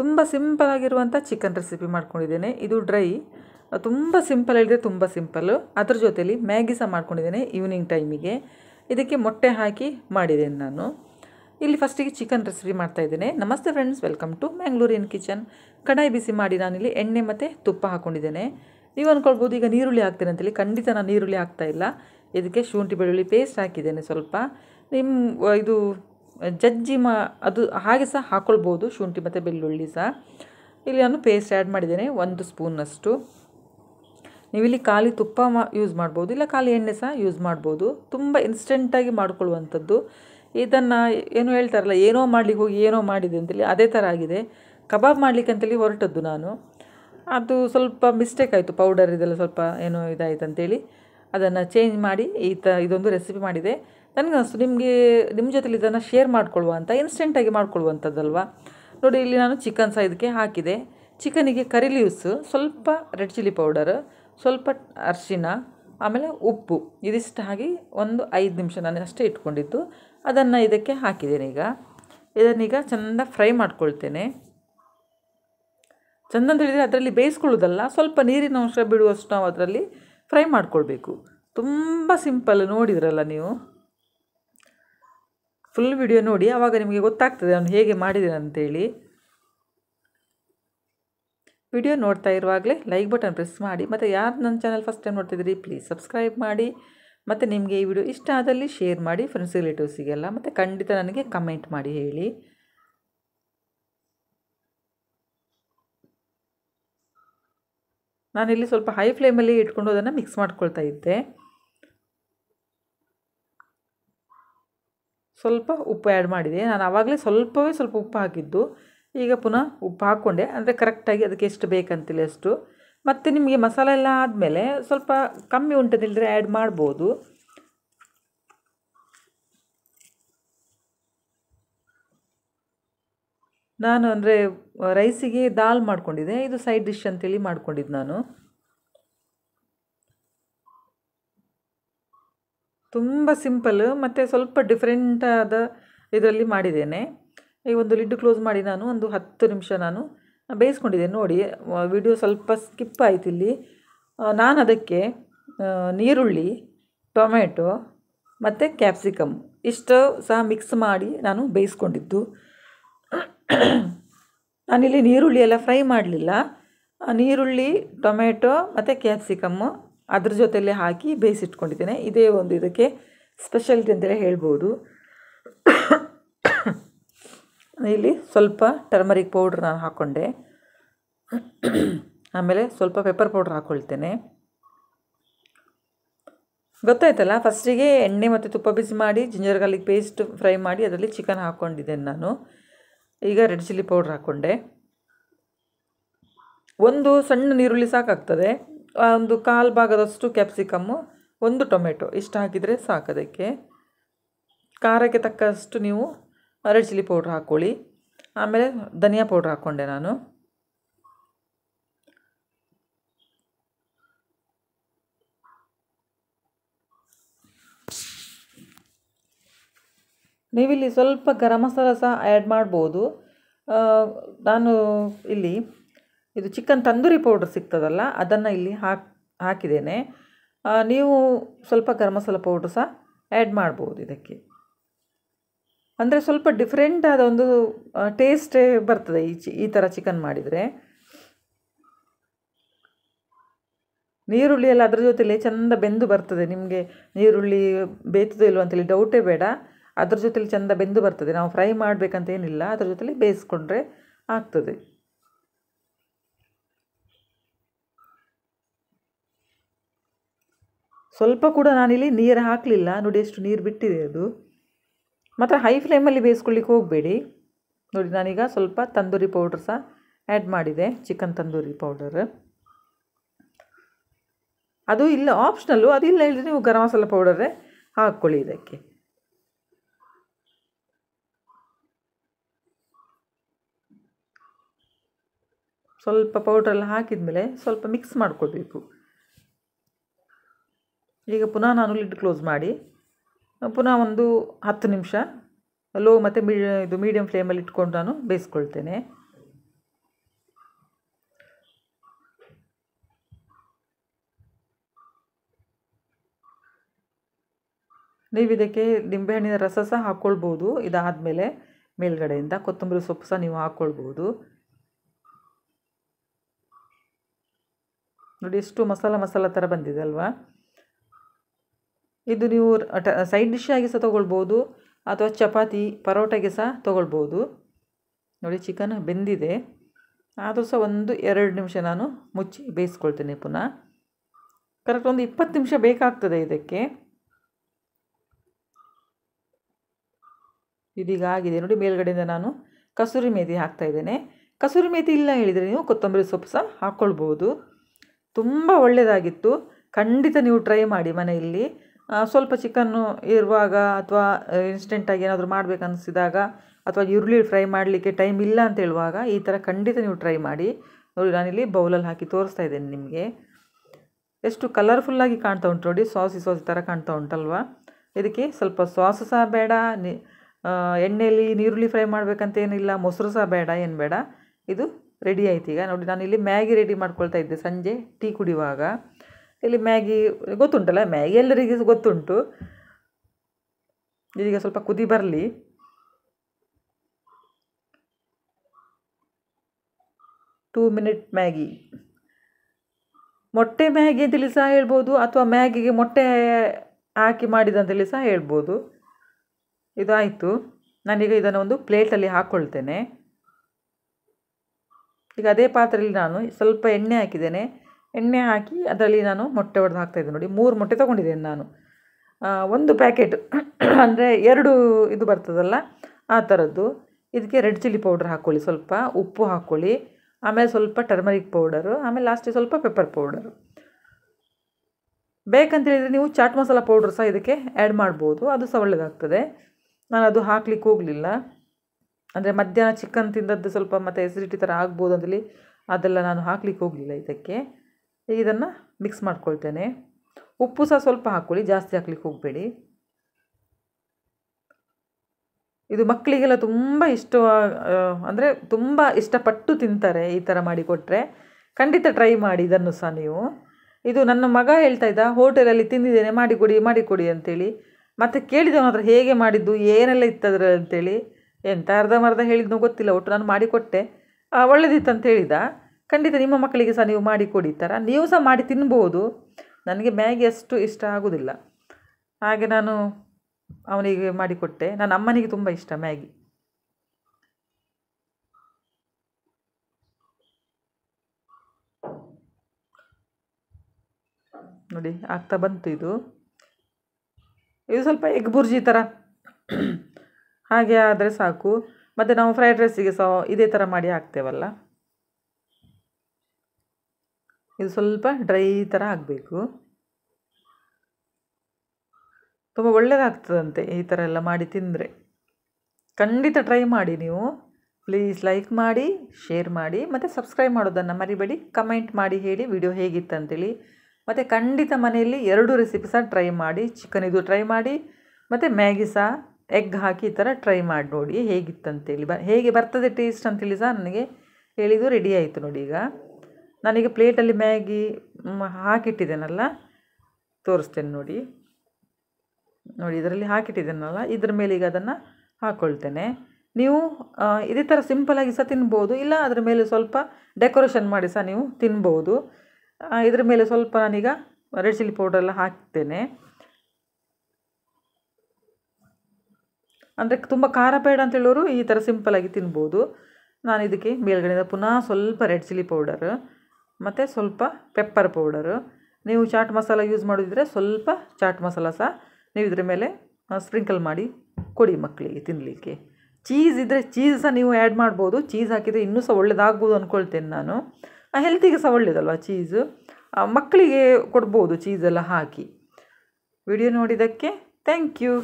ತುಂಬ ಆಗಿರುವಂಥ chicken recipe ಮಾಡ್ಕೊಂಡಿದ್ದೇನೆ ಇದು ಡ್ರೈ ತುಂಬ ಸಿಂಪಲ್ ಹೇಳಿದರೆ ತುಂಬ ಸಿಂಪಲ್ಲು ಅದ್ರ ಜೊತೆಯಲ್ಲಿ ಮ್ಯಾಗಿ ಸಹ ಮಾಡ್ಕೊಂಡಿದ್ದೇನೆ ಈವ್ನಿಂಗ್ ಟೈಮಿಗೆ ಇದಕ್ಕೆ ಮೊಟ್ಟೆ ಹಾಕಿ ಮಾಡಿದ್ದೇನೆ ನಾನು ಇಲ್ಲಿ ಫಸ್ಟಿಗೆ ಚಿಕನ್ ರೆಸಿಪಿ ಮಾಡ್ತಾಯಿದ್ದೇನೆ ನಮಸ್ತೆ friends welcome to Mangalorean kitchen ಕಡಾಯಿ ಬಿಸಿ ಮಾಡಿ ನಾನಿಲ್ಲಿ ಎಣ್ಣೆ ಮತ್ತು ತುಪ್ಪ ಹಾಕ್ಕೊಂಡಿದ್ದೇನೆ ನೀವು ಅಂದ್ಕೊಳ್ಬೋದು ಈಗ ನೀರುಳ್ಳಿ ಹಾಕ್ತೇನೆ ಅಂತೇಳಿ ಖಂಡಿತ ನಾನು ನೀರುಳ್ಳಿ ಇಲ್ಲ ಇದಕ್ಕೆ ಶುಂಠಿ ಬೆಳ್ಳುಳ್ಳಿ ಪೇಸ್ಟ್ ಹಾಕಿದ್ದೇನೆ ಸ್ವಲ್ಪ ನಿಮ್ಮ ಇದು ಜಜ್ಜಿ ಮಾ ಅದು ಹಾಗೆ ಸಹ ಹಾಕ್ಕೊಳ್ಬೋದು ಶುಂಠಿ ಮತ್ತು ಬೆಳ್ಳುಳ್ಳಿ ಸಹ ಇಲ್ಲಿ ನಾನು ಪೇಸ್ಟ್ ಆ್ಯಡ್ ಮಾಡಿದ್ದೇನೆ ಒಂದು ಸ್ಪೂನಷ್ಟು ನೀವಿಲ್ಲಿ ಖಾಲಿ ತುಪ್ಪ ಯೂಸ್ ಮಾಡ್ಬೋದು ಇಲ್ಲ ಖಾಲಿ ಎಣ್ಣೆ ಸಹ ಯೂಸ್ ಮಾಡ್ಬೋದು ತುಂಬ ಇನ್ಸ್ಟೆಂಟಾಗಿ ಮಾಡ್ಕೊಳ್ಳುವಂಥದ್ದು ಇದನ್ನು ಏನು ಹೇಳ್ತಾರಲ್ಲ ಏನೋ ಮಾಡಲಿಕ್ಕೆ ಹೋಗಿ ಏನೋ ಮಾಡಿದೆ ಅಂತೇಳಿ ಅದೇ ಥರ ಆಗಿದೆ ಕಬಾಬ್ ಮಾಡಲಿಕ್ಕೆ ಅಂತೇಳಿ ಹೊರಟದ್ದು ನಾನು ಅದು ಸ್ವಲ್ಪ ಮಿಸ್ಟೇಕ್ ಆಯಿತು ಪೌಡರ್ ಇದೆಲ್ಲ ಸ್ವಲ್ಪ ಏನೋ ಇದಾಯಿತು ಅಂತೇಳಿ ಅದನ್ನು ಚೇಂಜ್ ಮಾಡಿ ಈ ತ ಇದೊಂದು ರೆಸಿಪಿ ಮಾಡಿದೆ ನನಗೆ ನಿಮಗೆ ನಿಮ್ಮ ಜೊತೇಲಿ ಇದನ್ನು ಶೇರ್ ಮಾಡಿಕೊಳ್ಳುವ ಅಂತ ಇನ್ಸ್ಟೆಂಟಾಗಿ ಮಾಡ್ಕೊಳ್ಳುವಂಥದ್ದಲ್ವ ನೋಡಿ ಇಲ್ಲಿ ನಾನು ಚಿಕನ್ ಸಹ ಇದಕ್ಕೆ ಹಾಕಿದೆ ಚಿಕನಿಗೆ ಕರಿ ಲೀವ್ಸು ಸ್ವಲ್ಪ ರೆಡ್ ಚಿಲ್ಲಿ ಪೌಡರ್ ಸ್ವಲ್ಪ ಅರಿಶಿನ ಆಮೇಲೆ ಉಪ್ಪು ಇದಿಷ್ಟು ಹಾಗೆ ಒಂದು ಐದು ನಿಮಿಷ ನಾನು ಅಷ್ಟೇ ಇಟ್ಕೊಂಡಿದ್ದು ಅದನ್ನು ಇದಕ್ಕೆ ಹಾಕಿದ್ದೇನೆ ಈಗ ಇದನ್ನೀಗ ಚೆಂದ ಫ್ರೈ ಮಾಡ್ಕೊಳ್ತೇನೆ ಚಂದಂತ ಹೇಳಿದರೆ ಅದರಲ್ಲಿ ಬೇಯಿಸ್ಕೊಳ್ಳೋದಲ್ಲ ಸ್ವಲ್ಪ ನೀರಿನ ಅಂಶ ಬಿಡುವಷ್ಟು ನಾವು ಅದರಲ್ಲಿ ಫ್ರೈ ಮಾಡ್ಕೊಳ್ಬೇಕು ತುಂಬ ಸಿಂಪಲ್ ನೋಡಿದ್ರಲ್ಲ ನೀವು ಫುಲ್ ವಿಡಿಯೋ ನೋಡಿ ಆವಾಗ ನಿಮಗೆ ಗೊತ್ತಾಗ್ತದೆ ಅವನು ಹೇಗೆ ಮಾಡಿದ್ದೀನಿ ಅಂತೇಳಿ ವಿಡಿಯೋ ನೋಡ್ತಾ ಇರುವಾಗಲೇ ಲೈಕ್ ಬಟನ್ ಪ್ರೆಸ್ ಮಾಡಿ ಮತ್ತು ಯಾರು ನನ್ನ ಚಾನಲ್ ಫಸ್ಟ್ ಟೈಮ್ ನೋಡ್ತಿದ್ದೀರಿ ಪ್ಲೀಸ್ ಸಬ್ಸ್ಕ್ರೈಬ್ ಮಾಡಿ ಮತ್ತು ನಿಮಗೆ ಈ ವಿಡಿಯೋ ಇಷ್ಟ ಆದಲ್ಲಿ ಶೇರ್ ಮಾಡಿ ಫ್ರೆಂಡ್ಸ್ ರಿಲೇಟಿವ್ಸಿಗೆಲ್ಲ ಮತ್ತು ಖಂಡಿತ ನನಗೆ ಕಮೆಂಟ್ ಮಾಡಿ ಹೇಳಿ ನಾನಿಲ್ಲಿ ಸ್ವಲ್ಪ ಹೈ ಫ್ಲೇಮಲ್ಲಿ ಇಟ್ಕೊಂಡು ಅದನ್ನು ಮಿಕ್ಸ್ ಮಾಡ್ಕೊಳ್ತಾ ಇದ್ದೆ ಸ್ವಲ್ಪ ಉಪ್ಪು ಆ್ಯಡ್ ಮಾಡಿದೆ ನಾನು ಆವಾಗಲೇ ಸ್ವಲ್ಪವೇ ಸ್ವಲ್ಪ ಉಪ್ಪು ಹಾಕಿದ್ದು ಈಗ ಪುನಃ ಉಪ್ಪು ಹಾಕ್ಕೊಂಡೆ ಅಂದರೆ ಕರೆಕ್ಟಾಗಿ ಅದಕ್ಕೆ ಎಷ್ಟು ಬೇಕಂತಿಲ್ಲ ಅಷ್ಟು ಮತ್ತು ನಿಮಗೆ ಮಸಾಲೆ ಎಲ್ಲ ಆದಮೇಲೆ ಸ್ವಲ್ಪ ಕಮ್ಮಿ ಉಂಟದಿಲ್ಲದ್ರೆ ಆ್ಯಡ್ ಮಾಡ್ಬೋದು ನಾನು ಅಂದರೆ ರೈಸಿಗೆ ದಾಲ್ ಮಾಡ್ಕೊಂಡಿದ್ದೆ ಇದು ಸೈಡ್ ಡಿಶ್ ಅಂತೇಳಿ ಮಾಡ್ಕೊಂಡಿದ್ದು ನಾನು ತುಂಬ ಸಿಂಪಲ್ ಮತ್ತು ಸ್ವಲ್ಪ ಡಿಫ್ರೆಂಟಾದ ಇದರಲ್ಲಿ ಮಾಡಿದ್ದೇನೆ ಈ ಒಂದು ಲಿಡ್ ಕ್ಲೋಸ್ ಮಾಡಿ ನಾನು ಒಂದು ಹತ್ತು ನಿಮಿಷ ನಾನು ಬೇಯಿಸ್ಕೊಂಡಿದ್ದೇನೆ ನೋಡಿ ವಿಡಿಯೋ ಸ್ವಲ್ಪ ಸ್ಕಿಪ್ ಆಯ್ತು ಇಲ್ಲಿ ನಾನು ಅದಕ್ಕೆ ನೀರುಳ್ಳಿ ಟೊಮೆಟೊ ಮತ್ತು ಕ್ಯಾಪ್ಸಿಕಮ್ ಇಷ್ಟು ಸಹ ಮಿಕ್ಸ್ ಮಾಡಿ ನಾನು ಬೇಯಿಸ್ಕೊಂಡಿದ್ದು ನಾನಿಲ್ಲಿ ನೀರುಳ್ಳಿ ಎಲ್ಲ ಫ್ರೈ ಮಾಡಲಿಲ್ಲ ನೀರುಳ್ಳಿ ಟೊಮೆಟೊ ಮತ್ತು ಕ್ಯಾಪ್ಸಿಕಮ್ಮು ಅದ್ರ ಜೊತೆಯಲ್ಲೇ ಹಾಕಿ ಬೇಯಿಸಿಟ್ಕೊಂಡಿದ್ದೇನೆ ಇದೇ ಒಂದು ಇದಕ್ಕೆ ಸ್ಪೆಷಾಲಿಟಿ ಅಂತಲೇ ಹೇಳ್ಬೋದು ಇಲ್ಲಿ ಸ್ವಲ್ಪ ಟರ್ಮರಿಕ್ ಪೌಡ್ರ್ ನಾನು ಹಾಕ್ಕೊಂಡೆ ಆಮೇಲೆ ಸ್ವಲ್ಪ ಪೆಪ್ಪರ್ ಪೌಡ್ರ್ ಹಾಕ್ಕೊಳ್ತೇನೆ ಗೊತ್ತಾಯ್ತಲ್ಲ ಫಸ್ಟಿಗೆ ಎಣ್ಣೆ ಮತ್ತು ತುಪ್ಪ ಬಿಸಿ ಮಾಡಿ ಜಿಂಜರ್ ಗಾರ್ಲಿಕ್ ಪೇಸ್ಟ್ ಫ್ರೈ ಮಾಡಿ ಅದರಲ್ಲಿ ಚಿಕನ್ ಹಾಕ್ಕೊಂಡಿದ್ದೇನೆ ನಾನು ಈಗ ರೆಡ್ ಚಿಲ್ಲಿ ಪೌಡ್ರ್ ಹಾಕ್ಕೊಂಡೆ ಒಂದು ಸಣ್ಣ ನೀರುಳ್ಳಿ ಸಾಕಾಗ್ತದೆ ಒಂದು ಕಾಲು ಭಾಗದಷ್ಟು ಕ್ಯಾಪ್ಸಿಕಮ್ಮು ಒಂದು ಟೊಮೆಟೊ ಇಷ್ಟು ಹಾಕಿದರೆ ಸಾಕದಕ್ಕೆ ಖಾರಕ್ಕೆ ತಕ್ಕಷ್ಟು ನೀವು ರೆಡ್ ಚಿಲ್ಲಿ ಪೌಡ್ರ್ ಹಾಕ್ಕೊಳ್ಳಿ ಆಮೇಲೆ ಧನಿಯಾ ಪೌಡ್ರ್ ಹಾಕ್ಕೊಂಡೆ ನಾನು ನೀವಿಲ್ಲಿ ಸ್ವಲ್ಪ ಗರಂ ಮಸಾಲ ಸಹ ಆ್ಯಡ್ ಮಾಡ್ಬೋದು ನಾನು ಇಲ್ಲಿ ಇದು ಚಿಕನ್ ತಂದೂರಿ ಪೌಡ್ರ್ ಸಿಗ್ತದಲ್ಲ ಅದನ್ನು ಇಲ್ಲಿ ಹಾಕಿ ಹಾಕಿದ್ದೇನೆ ನೀವು ಸ್ವಲ್ಪ ಗರಂ ಮಸಾಲ ಪೌಡ್ರ್ ಸಹ ಆ್ಯಡ್ ಮಾಡ್ಬೋದು ಇದಕ್ಕೆ ಅಂದರೆ ಸ್ವಲ್ಪ ಡಿಫ್ರೆಂಟ್ ಆದ ಒಂದು ಟೇಸ್ಟೇ ಬರ್ತದೆ ಈ ಚಿ ಈ ಥರ ಚಿಕನ್ ಮಾಡಿದರೆ ನೀರುಳ್ಳಿ ಎಲ್ಲ ಅದರ ಜೊತೆಲೇ ಚೆಂದ ಬೆಂದು ಬರ್ತದೆ ನಿಮಗೆ ನೀರುಳ್ಳಿ ಬೇಯ್ತದೋ ಇಲ್ವೋ ಅಂತೇಳಿ ಡೌಟೇ ಬೇಡ ಅದ್ರ ಜೊತೆಲಿ ಚೆಂದ ಬೆಂದು ಬರ್ತದೆ ನಾವು ಫ್ರೈ ಮಾಡಬೇಕಂತ ಏನಿಲ್ಲ ಅದ್ರ ಜೊತೆಲಿ ಬೇಯಿಸ್ಕೊಂಡ್ರೆ ಆಗ್ತದೆ ಸ್ವಲ್ಪ ಕೂಡ ನಾನಿಲ್ಲಿ ನೀರು ಹಾಕಲಿಲ್ಲ ನೋಡಿ ಎಷ್ಟು ನೀರು ಬಿಟ್ಟಿದೆ ಅದು ಮಾತ್ರ ಹೈ ಫ್ಲೇಮಲ್ಲಿ ಬೇಯಿಸ್ಕೊಳ್ಳಿಕ್ಕೆ ಹೋಗಬೇಡಿ ನೋಡಿ ನಾನೀಗ ಸ್ವಲ್ಪ ತಂದೂರಿ ಪೌಡ್ರ್ ಸಹ ಆ್ಯಡ್ ಮಾಡಿದೆ ಚಿಕನ್ ತಂದೂರಿ ಪೌಡರ್ ಅದು ಇಲ್ಲ ಆಪ್ಷನಲ್ಲು ಅದಿಲ್ಲ ಹೇಳಿದ್ರೆ ನೀವು ಗರಂ ಮಸಾಲ ಪೌಡರೇ ಹಾಕ್ಕೊಳ್ಳಿ ಇದಕ್ಕೆ ಸ್ವಲ್ಪ ಪೌಡ್ರೆಲ್ಲ ಹಾಕಿದ ಸ್ವಲ್ಪ ಮಿಕ್ಸ್ ಮಾಡ್ಕೋಬೇಕು ಈಗ ಪುನಃ ನಾನು ಲಿಡ್ ಕ್ಲೋಸ್ ಮಾಡಿ ಪುನಃ ಒಂದು ಹತ್ತು ನಿಮಿಷ ಲೋ ಮತ್ತು ಮೀ ಇದು ಮೀಡಿಯಂ ಫ್ಲೇಮಲ್ಲಿ ಇಟ್ಕೊಂಡು ನಾನು ಬೇಯಿಸ್ಕೊಳ್ತೇನೆ ನೀವು ಇದಕ್ಕೆ ನಿಂಬೆಹಣ್ಣಿನ ರಸ ಸಹ ಹಾಕ್ಕೊಳ್ಬೋದು ಇದಾದ ಮೇಲೆ ಮೇಲ್ಗಡೆಯಿಂದ ಕೊತ್ತಂಬರಿ ಸೊಪ್ಪು ಸಹ ನೀವು ಹಾಕ್ಕೊಳ್ಬೋದು ನೋಡಿ ಎಷ್ಟು ಮಸಾಲ ಮಸಾಲ ಥರ ಬಂದಿದೆ ಅಲ್ವಾ ಇದು ನೀವು ಸೈಡ್ ಡಿಶ್ ಆಗಿ ಸಹ ತೊಗೊಳ್ಬೋದು ಅಥವಾ ಚಪಾತಿ ಪರೋಟಾಗೆ ಸಹ ತೊಗೊಳ್ಬೋದು ನೋಡಿ ಚಿಕನ್ ಬೆಂದಿದೆ ಆದರೂ ಸಹ ಒಂದು ಎರಡು ನಿಮಿಷ ನಾನು ಮುಚ್ಚಿ ಬೇಯಿಸ್ಕೊಳ್ತೇನೆ ಪುನಃ ಕರೆಕ್ಟ್ ಒಂದು ಇಪ್ಪತ್ತು ನಿಮಿಷ ಬೇಕಾಗ್ತದೆ ಇದಕ್ಕೆ ಇದೀಗ ಆಗಿದೆ ನೋಡಿ ಮೇಲ್ಗಡೆಯಿಂದ ನಾನು ಕಸೂರಿ ಮೇಥಿ ಹಾಕ್ತಾಯಿದ್ದೇನೆ ಕಸೂರಿ ಮೇಥಿ ಇಲ್ಲ ಹೇಳಿದರೆ ನೀವು ಕೊತ್ತಂಬರಿ ಸೊಪ್ಪು ಸಹ ಹಾಕ್ಕೊಳ್ಬೋದು ತುಂಬ ಒಳ್ಳೆಯದಾಗಿತ್ತು ಖಂಡಿತ ನೀವು ಟ್ರೈ ಮಾಡಿ ಮನೆಯಲ್ಲಿ ಸ್ವಲ್ಪ ಚಿಕನ್ನು ಇರುವಾಗ ಅಥವಾ ಇನ್ಸ್ಟೆಂಟಾಗಿ ಏನಾದರೂ ಅನ್ನಿಸಿದಾಗ ಅಥವಾ ಈರುಳ್ಳಿ ಫ್ರೈ ಮಾಡಲಿಕ್ಕೆ ಟೈಮ್ ಇಲ್ಲ ಅಂತ ಹೇಳುವಾಗ ಈ ಥರ ಖಂಡಿತ ನೀವು ಟ್ರೈ ಮಾಡಿ ನೋಡಿ ನಾನಿಲ್ಲಿ ಬೌಲಲ್ಲಿ ಹಾಕಿ ತೋರಿಸ್ತಾ ಇದ್ದೇನೆ ನಿಮಗೆ ಎಷ್ಟು ಕಲರ್ಫುಲ್ಲಾಗಿ ಕಾಣ್ತಾ ಉಂಟು ನೋಡಿ ಸಾಸಿ ಸಾಸಿ ಥರ ಕಾಣ್ತಾ ಉಂಟಲ್ವಾ ಇದಕ್ಕೆ ಸ್ವಲ್ಪ ಸಾಸ್ ಸಹ ಬೇಡ ಎಣ್ಣೆಯಲ್ಲಿ ನೀರುಳ್ಳಿ ಫ್ರೈ ಮಾಡಬೇಕಂತ ಏನಿಲ್ಲ ಮೊಸರು ಸಹ ಬೇಡ ಏನು ಬೇಡ ಇದು ರೆಡಿ ಆಯ್ತು ಈಗ ನೋಡಿ ನಾನು ಇಲ್ಲಿ ಮ್ಯಾಗಿ ರೆಡಿ ಮಾಡ್ಕೊಳ್ತಾ ಇದ್ದೆ ಸಂಜೆ ಟೀ ಕುಡಿಯುವಾಗ ಇಲ್ಲಿ ಮ್ಯಾಗಿ ಗೊತ್ತುಂಟಲ್ಲ ಮ್ಯಾಗಿ ಎಲ್ಲರಿಗೂ ಗೊತ್ತುಂಟು ಇದೀಗ ಸ್ವಲ್ಪ ಕುದಿ ಬರಲಿ ಟೂ ಮಿನಿಟ್ ಮ್ಯಾಗಿ ಮೊಟ್ಟೆ ಮ್ಯಾಗಿ ಅಂತೇಳಿ ಸಹ ಹೇಳ್ಬೋದು ಅಥವಾ ಮ್ಯಾಗಿಗೆ ಮೊಟ್ಟೆ ಹಾಕಿ ಮಾಡಿದಂತೇಳಿ ಸಹ ಹೇಳ್ಬೋದು ಇದು ನಾನೀಗ ಇದನ್ನು ಒಂದು ಪ್ಲೇಟಲ್ಲಿ ಹಾಕ್ಕೊಳ್ತೇನೆ ಈಗ ಅದೇ ಪಾತ್ರೆಯಲ್ಲಿ ನಾನು ಸ್ವಲ್ಪ ಎಣ್ಣೆ ಹಾಕಿದ್ದೇನೆ ಎಣ್ಣೆ ಹಾಕಿ ಅದರಲ್ಲಿ ನಾನು ಮೊಟ್ಟೆ ಹೊಡೆದು ಹಾಕ್ತಾಯಿದ್ದೆ ನೋಡಿ ಮೂರು ಮೊಟ್ಟೆ ತೊಗೊಂಡಿದ್ದೇನೆ ನಾನು ಒಂದು ಪ್ಯಾಕೆಟ್ ಅಂದರೆ ಎರಡು ಇದು ಬರ್ತದಲ್ಲ ಆ ಥರದ್ದು ಇದಕ್ಕೆ ರೆಡ್ ಚಿಲ್ಲಿ ಪೌಡ್ರ್ ಹಾಕ್ಕೊಳ್ಳಿ ಸ್ವಲ್ಪ ಉಪ್ಪು ಹಾಕ್ಕೊಳ್ಳಿ ಆಮೇಲೆ ಸ್ವಲ್ಪ ಟರ್ಮರಿಕ್ ಪೌಡರು ಆಮೇಲೆ ಲಾಸ್ಟಿಗೆ ಸ್ವಲ್ಪ ಪೆಪ್ಪರ್ ಪೌಡರು ಬೇಕಂತೇಳಿದರೆ ನೀವು ಚಾಟ್ ಮಸಾಲ ಪೌಡ್ರ್ ಸಹ ಇದಕ್ಕೆ ಆ್ಯಡ್ ಮಾಡ್ಬೋದು ಅದು ಸಹ ಒಳ್ಳೆಯದಾಗ್ತದೆ ನಾನು ಅದು ಹಾಕ್ಲಿಕ್ಕೆ ಹೋಗಲಿಲ್ಲ ಅಂದರೆ ಮಧ್ಯಾಹ್ನ ಚಿಕನ್ ತಿಂದದ್ದು ಸ್ವಲ್ಪ ಮತ್ತು ಎಸಿಡಿಟಿ ಥರ ಆಗ್ಬೋದು ಅಂತೇಳಿ ಅದೆಲ್ಲ ನಾನು ಹಾಕ್ಲಿಕ್ಕೆ ಹೋಗಲಿಲ್ಲ ಇದಕ್ಕೆ ಇದನ್ನು ಮಿಕ್ಸ್ ಮಾಡ್ಕೊಳ್ತೇನೆ ಉಪ್ಪು ಸಹ ಸ್ವಲ್ಪ ಹಾಕ್ಕೊಳ್ಳಿ ಜಾಸ್ತಿ ಹಾಕ್ಲಿಕ್ಕೆ ಹೋಗಬೇಡಿ ಇದು ಮಕ್ಕಳಿಗೆಲ್ಲ ತುಂಬ ಇಷ್ಟ ಅಂದರೆ ತುಂಬ ಇಷ್ಟಪಟ್ಟು ತಿಂತಾರೆ ಈ ಥರ ಮಾಡಿಕೊಟ್ರೆ ಖಂಡಿತ ಟ್ರೈ ಮಾಡಿ ಇದನ್ನು ಸಹ ನೀವು ಇದು ನನ್ನ ಮಗ ಹೇಳ್ತಾ ಇದ್ದ ಹೋಟೆಲಲ್ಲಿ ತಿಂದಿದ್ದೇನೆ ಮಾಡಿಕೊಡಿ ಮಾಡಿಕೊಡಿ ಅಂಥೇಳಿ ಮತ್ತು ಕೇಳಿದವನ ಹತ್ರ ಹೇಗೆ ಮಾಡಿದ್ದು ಏನೆಲ್ಲ ಇತ್ತದ್ರ ಅಂತೇಳಿ ಎಂತ ಮರ್ಧ ಹೇಳಿದ್ನೋ ಗೊತ್ತಿಲ್ಲ ಒಟ್ಟು ನಾನು ಮಾಡಿಕೊಟ್ಟೆ ಒಳ್ಳೆದಿತ್ತು ಅಂತ ಹೇಳಿದ ಖಂಡಿತ ನಿಮ್ಮ ಮಕ್ಕಳಿಗೆ ಸಹ ನೀವು ಮಾಡಿ ಕೊಡಿ ಥರ ನೀವು ಸಹ ಮಾಡಿ ತಿನ್ಬೋದು ನನಗೆ ಮ್ಯಾಗಿ ಅಷ್ಟು ಇಷ್ಟ ಆಗೋದಿಲ್ಲ ಹಾಗೆ ನಾನು ಅವನಿಗೆ ಮಾಡಿಕೊಟ್ಟೆ ನನ್ನ ಅಮ್ಮನಿಗೆ ತುಂಬ ಇಷ್ಟ ಮ್ಯಾಗಿ ನೋಡಿ ಆಗ್ತಾ ಬಂತು ಇದು ಇದು ಸ್ವಲ್ಪ ಎಗ್ ಬುರ್ಜಿ ಥರ ಹಾಗೆ ಆದರೆ ಸಾಕು ಮತ್ತು ನಾವು ಫ್ರೈಡ್ ರೈಸಿಗೆ ಸಹ ಇದೇ ಥರ ಮಾಡಿ ಹಾಕ್ತೇವಲ್ಲ ಇದು ಸ್ವಲ್ಪ ಡ್ರೈ ಥರ ಆಗಬೇಕು ತುಂಬ ಒಳ್ಳೆಯದಾಗ್ತದಂತೆ ಈ ಥರ ಎಲ್ಲ ಮಾಡಿ ತಿಂದರೆ ಖಂಡಿತ ಟ್ರೈ ಮಾಡಿ ನೀವು ಪ್ಲೀಸ್ ಲೈಕ್ ಮಾಡಿ ಶೇರ್ ಮಾಡಿ ಮತ್ತು ಸಬ್ಸ್ಕ್ರೈಬ್ ಮಾಡೋದನ್ನು ಮರಿಬೇಡಿ ಕಮೆಂಟ್ ಮಾಡಿ ಹೇಳಿ ವಿಡಿಯೋ ಹೇಗಿತ್ತಂತೇಳಿ ಮತ್ತು ಖಂಡಿತ ಮನೆಯಲ್ಲಿ ಎರಡು ರೆಸಿಪಿ ಸಹ ಟ್ರೈ ಮಾಡಿ ಚಿಕನ್ ಇದು ಟ್ರೈ ಮಾಡಿ ಮತ್ತು ಮ್ಯಾಗಿ ಸಹ ಎಗ್ ಹಾಕಿ ಈ ಥರ ಟ್ರೈ ಮಾಡಿ ನೋಡಿ ಹೇಗಿತ್ತಂತೇಳಿ ಬ ಹೇಗೆ ಬರ್ತದೆ ಟೇಸ್ಟ್ ಅಂತೇಳಿ ಸಹ ನನಗೆ ಹೇಳಿದ್ದು ರೆಡಿ ಆಯಿತು ನೋಡಿ ಈಗ ನಾನೀಗ ಪ್ಲೇಟಲ್ಲಿ ಮ್ಯಾಗಿ ಹಾಕಿಟ್ಟಿದ್ದೇನಲ್ಲ ತೋರಿಸ್ತೇನೆ ನೋಡಿ ನೋಡಿ ಇದರಲ್ಲಿ ಹಾಕಿಟ್ಟಿದ್ದೇನಲ್ಲ ಇದ್ರ ಮೇಲೆ ಈಗ ಅದನ್ನು ಹಾಕ್ಕೊಳ್ತೇನೆ ನೀವು ಇದೇ ಥರ ಸಿಂಪಲಾಗಿ ಸಹ ತಿನ್ಬೋದು ಇಲ್ಲ ಅದರ ಮೇಲೆ ಸ್ವಲ್ಪ ಡೆಕೋರೇಷನ್ ಮಾಡಿ ಸಹ ನೀವು ತಿನ್ಬೋದು ಇದ್ರ ಮೇಲೆ ಸ್ವಲ್ಪ ನಾನೀಗ ರೆಡ್ ಚಿಲ್ಲಿ ಪೌಡ್ರೆಲ್ಲ ಹಾಕ್ತೇನೆ ಅಂದರೆ ತುಂಬ ಖಾರ ಬೇಡ ಅಂತ ಹೇಳೋರು ಈ ಥರ ಸಿಂಪಲಾಗಿ ತಿನ್ಬೋದು ನಾನು ಇದಕ್ಕೆ ಮೇಲ್ಗಡೆಯಿಂದ ಪುನಃ ಸ್ವಲ್ಪ ರೆಡ್ ಚಿಲ್ಲಿ ಪೌಡರ್ ಮತ್ತು ಸ್ವಲ್ಪ ಪೆಪ್ಪರ್ ಪೌಡರು ನೀವು ಚಾಟ್ ಮಸಾಲ ಯೂಸ್ ಮಾಡೋದಿದ್ರೆ ಸ್ವಲ್ಪ ಚಾಟ್ ಮಸಾಲ ಸಹ ನೀವು ಇದ್ರ ಮೇಲೆ ಸ್ಪ್ರಿಂಕಲ್ ಮಾಡಿ ಕೊಡಿ ಮಕ್ಕಳಿಗೆ ತಿನ್ನಲಿಕ್ಕೆ ಚೀಸ್ ಇದ್ದರೆ ಚೀಸ್ ಸಹ ನೀವು ಆ್ಯಡ್ ಮಾಡ್ಬೋದು ಚೀಸ್ ಹಾಕಿದರೆ ಇನ್ನೂ ಸಹ ಒಳ್ಳೆಯದಾಗ್ಬೋದು ಅಂದ್ಕೊಳ್ತೇನೆ ನಾನು ಹೆಲ್ತಿಗೆ ಸಹ ಒಳ್ಳೇದಲ್ವ ಚೀಸು ಮಕ್ಕಳಿಗೆ ಕೊಡ್ಬೋದು ಚೀಸೆಲ್ಲ ಹಾಕಿ ವಿಡಿಯೋ ನೋಡಿದ್ದಕ್ಕೆ ಥ್ಯಾಂಕ್ ಯು